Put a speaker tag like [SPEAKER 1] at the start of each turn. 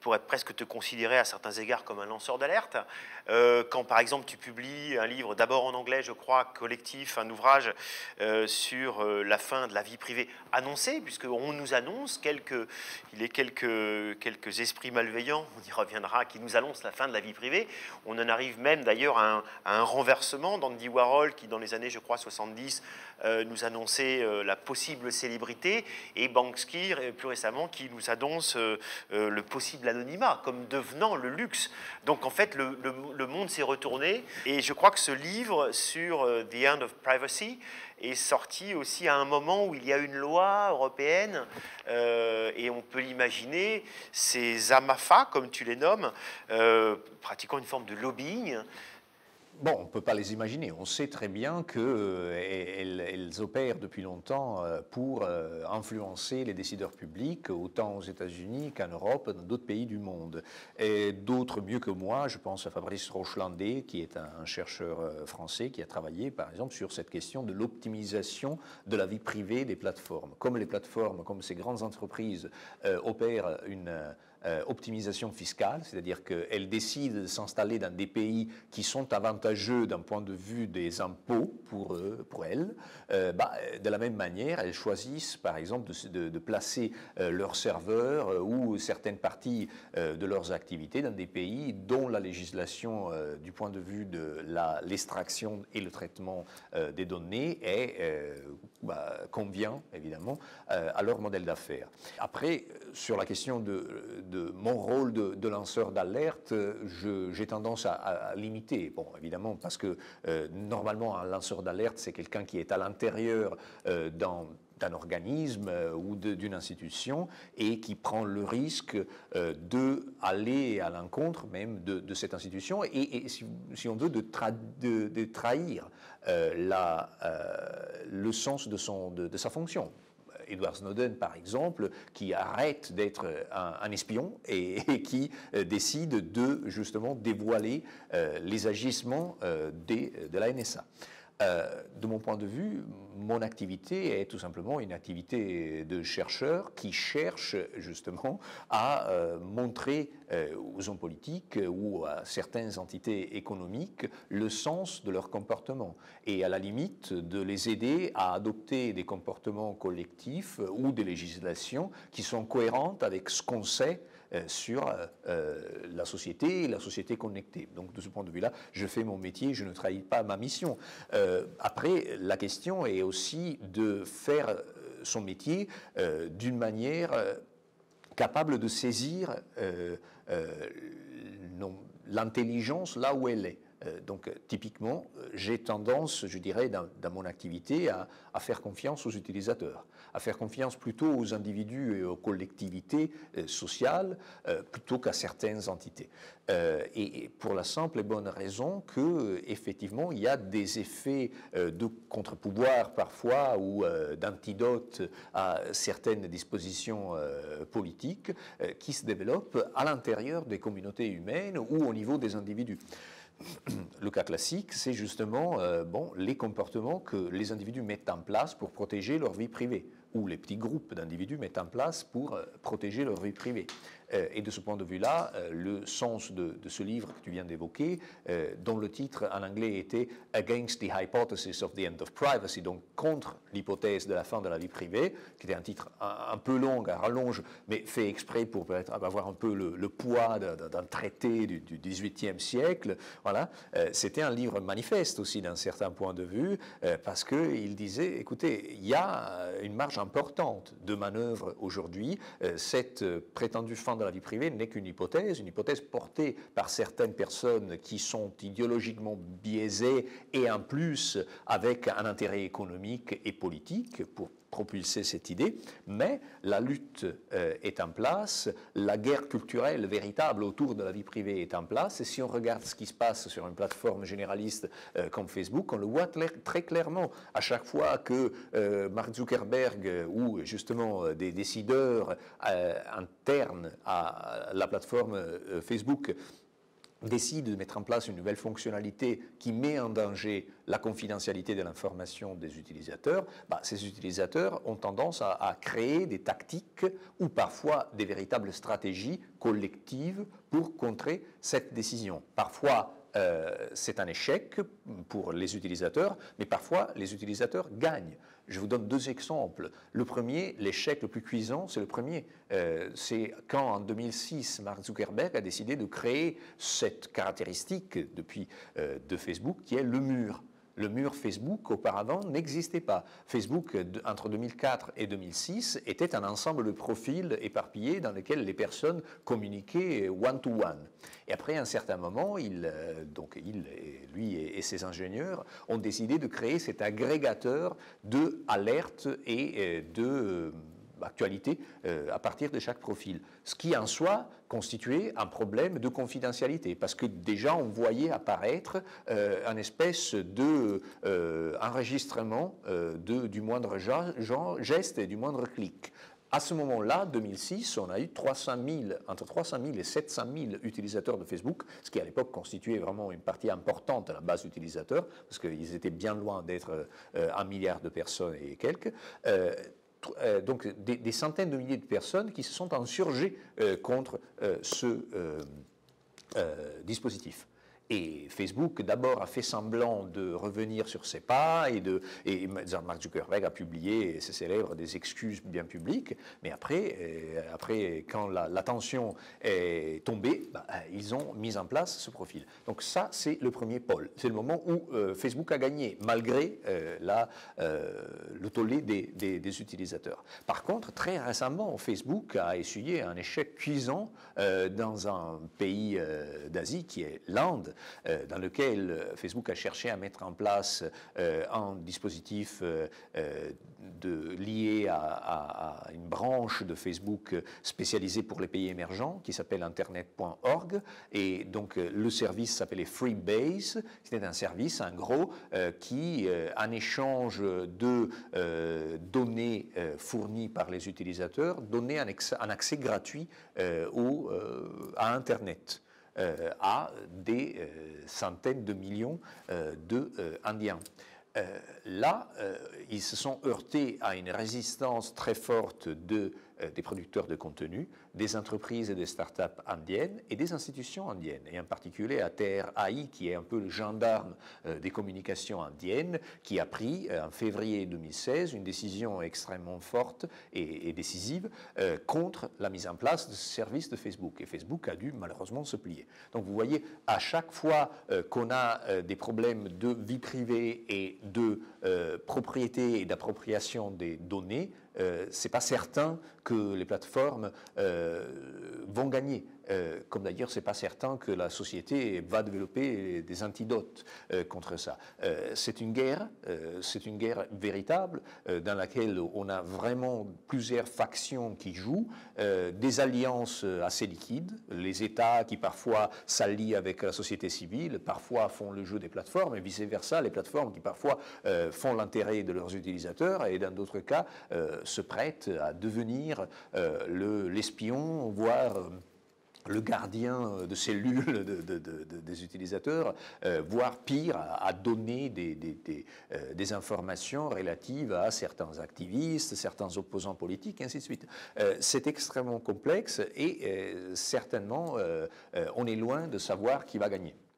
[SPEAKER 1] pourrait presque te considérer à certains égards comme un lanceur d'alerte. Euh, quand par exemple tu publies un livre, d'abord en anglais je crois, collectif, un ouvrage euh, sur euh, la fin de la vie privée annoncée, puisqu'on nous annonce quelques, il est quelques, quelques esprits malveillants, on y reviendra, qui nous annoncent la fin de la vie privée. On en arrive même d'ailleurs à, à, un renversement d'Andy Warhol qui dans les années je crois 70 nous annonçait la possible célébrité et Banksy plus récemment qui nous annonce le possible Anonymat, comme devenant le luxe. Donc en fait, le, monde s'est retourné. Et je crois que ce livre sur euh, The End of Privacy est sorti aussi à un moment où il y a une loi européenne, euh, et on peut l'imaginer, ces AMAFA, comme tu les nommes, euh, pratiquant une forme de lobbying, Bon, on ne peut pas les imaginer. On sait très bien qu'elles euh, opèrent depuis longtemps euh, pour euh, influencer les décideurs publics, autant aux États-Unis qu'en Europe, dans d'autres pays du monde. Et d'autres mieux que moi, je pense à Fabrice Rochlandet, qui est un chercheur français qui a travaillé, par exemple, sur cette question de l'optimisation de la vie privée des plateformes. Comme les plateformes, comme ces grandes entreprises opèrent une euh, optimisation fiscale, c'est-à-dire qu'elles décident de s'installer dans des pays qui sont avantageux d'un point de vue des impôts pour, euh, pour elles, euh, bah, de la même manière, elles choisissent par exemple de, placer leurs serveurs ou certaines parties de leurs activités dans des pays dont la législation du point de vue de l'extraction et le traitement des données est, bah, convient évidemment à leur modèle d'affaires. Après, sur la question de de mon rôle de, lanceur d'alerte, euh, j'ai tendance à, limiter. Bon, évidemment, parce que euh, normalement, un lanceur d'alerte, c'est quelqu'un qui est à l'intérieur euh, d'un organisme ou d'une institution et qui prend le risque d'aller de aller à l'encontre même de, cette institution et, si, on veut, de, trahir le sens de, sa fonction. Edward Snowden, par exemple, qui arrête d'être euh, un, espion et, qui euh, décide de justement dévoiler euh, les agissements de la NSA. Euh, de mon point de vue, mon activité est tout simplement une activité de chercheur qui cherche justement à euh, montrer euh, aux hommes politiques ou à certaines entités économiques le sens de leur comportement et à la limite de les aider à adopter des comportements collectifs ou des législations qui sont cohérentes avec ce qu'on sait euh, sur euh, euh, la société et la société connectée. Donc de ce point de vue-là, je fais mon métier, je ne trahis pas ma mission. après, la question est aussi de faire son métier d'une manière capable de saisir l'intelligence là où elle est. Euh, donc euh, typiquement, euh, j'ai tendance, je dirais, dans, mon activité, à, faire confiance aux utilisateurs, à faire confiance plutôt aux individus et aux collectivités sociales plutôt qu'à certaines entités. et, pour la simple et bonne raison que, effectivement, il y a des effets de contre-pouvoir parfois ou d'antidote à certaines dispositions politiques qui se développent à l'intérieur des communautés humaines ou au niveau des individus. Le cas classique, c'est justement euh, bon, les comportements que les individus mettent en place pour protéger leur vie privée, ou les petits groupes d'individus mettent en place pour euh, protéger leur vie privée. Euh, et de ce point de vue-là, euh, le sens de, ce livre que tu viens d'évoquer, euh, dont le titre en anglais était Against the Hypothesis of the End of Privacy, donc contre l'hypothèse de la fin de la vie privée, qui était un titre un, peu long, à rallonge, mais fait exprès pour avoir un peu le, le poids d'un traité du, XVIIIe siècle. Voilà, c'était un livre manifeste aussi d'un certain point de vue, parce qu'il disait, écoutez, il y a une marge importante de manœuvre aujourd'hui. Cette prétendue fin dans la vie privée n'est qu'une hypothèse, une hypothèse portée par certaines personnes qui sont idéologiquement biaisées et en plus avec un intérêt économique et politique pour propulser cette idée, mais la lutte euh, est en place, la guerre culturelle véritable autour de la vie privée est en place, et si on regarde ce qui se passe sur une plateforme généraliste euh, comme Facebook, on le voit très clairement. À chaque fois que euh, Mark Zuckerberg ou justement des décideurs internes à la plateforme Facebook décide de mettre en place une nouvelle fonctionnalité qui met en danger la confidentialité de l'information des utilisateurs, bah, ces utilisateurs ont tendance à, créer des tactiques ou parfois des véritables stratégies collectives pour contrer cette décision. Parfois, euh, c'est un échec pour les utilisateurs, mais parfois les utilisateurs gagnent. Je vous donne deux exemples. Le premier, l'échec le plus cuisant, c'est le premier. Euh, c'est quand en 2006, Mark Zuckerberg a décidé de créer cette caractéristique depuis euh, de Facebook qui est le mur. Le mur Facebook auparavant n'existait pas. Facebook, entre 2004 et 2006, était un ensemble de profils éparpillés dans lesquels les personnes communiquaient euh, one-to-one. one to one et après, un certain moment, il, euh, donc lui et, ses ingénieurs ont décidé de créer cet agrégateur de alertes et de euh, euh, à partir de chaque profil. Ce qui en soi constituait un problème de confidentialité, parce que déjà on voyait apparaître un espèce de enregistrement de, du moindre geste et du moindre clic. À ce moment-là, 2006, on a eu 300 000, entre 300 000 et 700 000 utilisateurs de Facebook, ce qui à l'époque constituait vraiment une partie importante de la base d'utilisateurs, parce qu'ils étaient bien loin d'être euh, un milliard de personnes et quelques. Euh, euh, donc des, des, centaines de milliers de personnes qui se sont insurgées contre ce dispositif. Et Facebook, d'abord, a fait semblant de revenir sur ses pas et de. Et Mark Zuckerberg a publié, ses célèbres des excuses bien publiques. Mais après, euh, après quand la, est tombée, bah, ils ont mis en place ce profil. Donc, ça, c'est le premier pôle. C'est le moment où euh, Facebook a gagné, malgré euh, la, des, des, utilisateurs. Par contre, très récemment, Facebook a essuyé un échec cuisant dans un pays d'Asie qui est l'Inde euh, dans lequel euh, Facebook a cherché à mettre en place euh, un dispositif lié à, une branche de Facebook spécialisée pour les pays émergents qui s'appelle internet.org. Et donc le service s'appelait Freebase. C'était un service, un gros, qui, en échange de données fournies par les utilisateurs, donnait un, accès gratuit à Internet. Euh, à des euh, centaines de millions euh, d'Indiens. là, ils se sont heurtés à une résistance très forte de euh, des producteurs de contenu, des entreprises et des start-up indiennes et des institutions indiennes, et en particulier terre AI, qui est un peu le gendarme euh, des communications indiennes, qui a pris euh, en février 2016 une décision extrêmement forte et, décisive contre la mise en place de ce service de Facebook. Et Facebook a dû malheureusement se plier. Donc vous voyez, à chaque fois qu'on a des problèmes de vie privée et de propriété et d'appropriation des données, ce euh, c'est pas certain que les plateformes euh, vont gagner euh, comme d'ailleurs, ce n'est pas certain que la société va développer des antidotes euh, contre ça. Euh, c'est une guerre, c'est une guerre véritable dans laquelle on a vraiment plusieurs factions qui jouent, des alliances assez liquides, les États qui parfois s'allient avec la société civile, parfois font le jeu des plateformes et vice versa, les plateformes qui parfois font l'intérêt de leurs utilisateurs et dans d'autres cas se prêtent à devenir l'espion, voire le gardien euh, de cellules des utilisateurs, euh, voire pire, à, donner des, euh, des, informations relatives à certains activistes, certains opposants politiques, et ainsi de suite. c'est extrêmement complexe et certainement on est loin de savoir qui va gagner.